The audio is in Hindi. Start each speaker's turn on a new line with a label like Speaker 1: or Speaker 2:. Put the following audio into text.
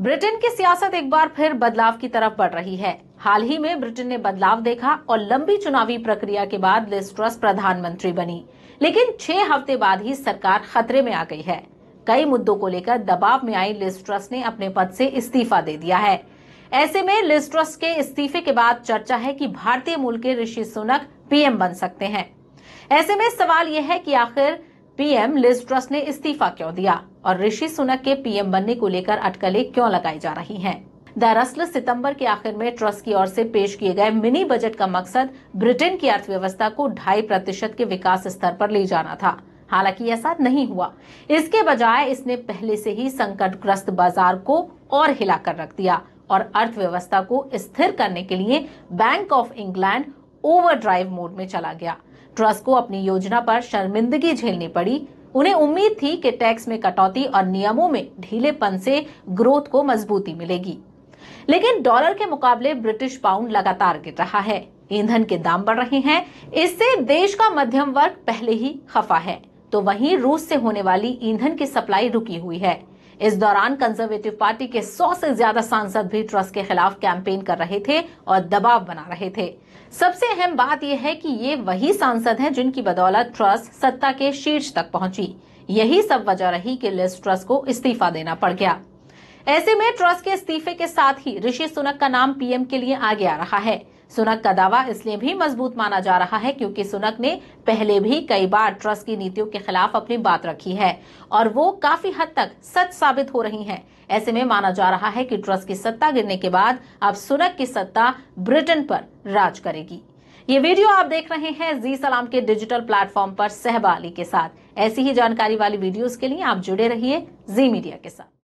Speaker 1: ब्रिटेन की सियासत एक बार फिर बदलाव की तरफ बढ़ रही है हाल ही में ब्रिटेन ने बदलाव देखा और लंबी चुनावी प्रक्रिया के बाद लिस्ट्रस प्रधानमंत्री बनी लेकिन छह हफ्ते बाद ही सरकार खतरे में आ गई है कई मुद्दों को लेकर दबाव में आई लिस्ट्रस ने अपने पद से इस्तीफा दे दिया है ऐसे में लिस्ट्रस के इस्तीफे के बाद चर्चा है कि भारतीय मूल के ऋषि सुनक पीएम बन सकते हैं ऐसे में सवाल यह है कि आखिर पीएम लिज ट्रस्ट ने इस्तीफा क्यों दिया और ऋषि सुनक के पीएम बनने को लेकर अटकलें क्यों लगाई जा रही हैं? दरअसल सितंबर के आखिर में ट्रस्ट की ओर से पेश किए गए मिनी बजट का मकसद ब्रिटेन की अर्थव्यवस्था को ढाई प्रतिशत के विकास स्तर पर ले जाना था हालांकि ऐसा नहीं हुआ इसके बजाय इसने पहले से ही संकटग्रस्त बाजार को और हिलाकर रख दिया और अर्थव्यवस्था को स्थिर करने के लिए Bank of England overdrive mode में चला गया ट्रस्ट को अपनी योजना पर शर्मिंदगी झेलनी पड़ी उन्हें उम्मीद थी कि टैक्स में कटौती और नियमों में ढीलेपन से ग्रोथ को मजबूती मिलेगी लेकिन डॉलर के मुकाबले ब्रिटिश पाउंड लगातार गिर रहा है ईंधन के दाम बढ़ रहे हैं इससे देश का मध्यम वर्ग पहले ही खफा है तो वहीं रूस से होने वाली ईंधन की सप्लाई रुकी हुई है इस दौरान कंजर्वेटिव पार्टी के 100 से ज्यादा सांसद भी ट्रस्ट के खिलाफ कैंपेन कर रहे थे और दबाव बना रहे थे सबसे अहम बात यह है कि ये वही सांसद हैं जिनकी बदौलत ट्रस्ट सत्ता के शीर्ष तक पहुंची यही सब वजह रही कि लिस्ट ट्रस्ट को इस्तीफा देना पड़ गया ऐसे में ट्रस्ट के इस्तीफे के साथ ही ऋषि सुनक का नाम पीएम के लिए आगे आ रहा है सुनक का दावा इसलिए भी मजबूत माना जा रहा है क्योंकि सुनक ने पहले भी कई बार ट्रस्ट की नीतियों के खिलाफ अपनी बात रखी है और वो काफी हद तक सच साबित हो रही हैं। ऐसे में माना जा रहा है कि ट्रस्ट की सत्ता गिरने के बाद अब सुनक की सत्ता ब्रिटेन पर राज करेगी ये वीडियो आप देख रहे हैं जी सलाम के डिजिटल प्लेटफॉर्म पर सहबाली के साथ ऐसी ही जानकारी वाली वीडियोस के लिए आप जुड़े रहिए जी मीडिया के साथ